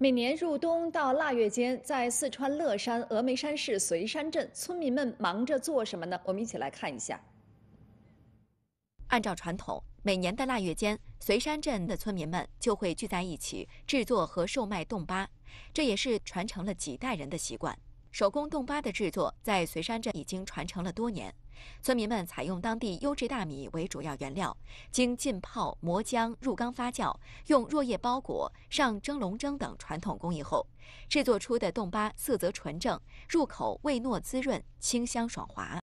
每年入冬到腊月间，在四川乐山峨眉山市随山镇，村民们忙着做什么呢？我们一起来看一下。按照传统，每年的腊月间，随山镇的村民们就会聚在一起制作和售卖冻粑，这也是传承了几代人的习惯。手工冻粑的制作在随山镇已经传承了多年，村民们采用当地优质大米为主要原料，经浸泡、磨浆、入缸发酵，用箬叶包裹、上蒸笼蒸等传统工艺后，制作出的冻粑色泽纯正，入口味糯滋润，清香爽滑。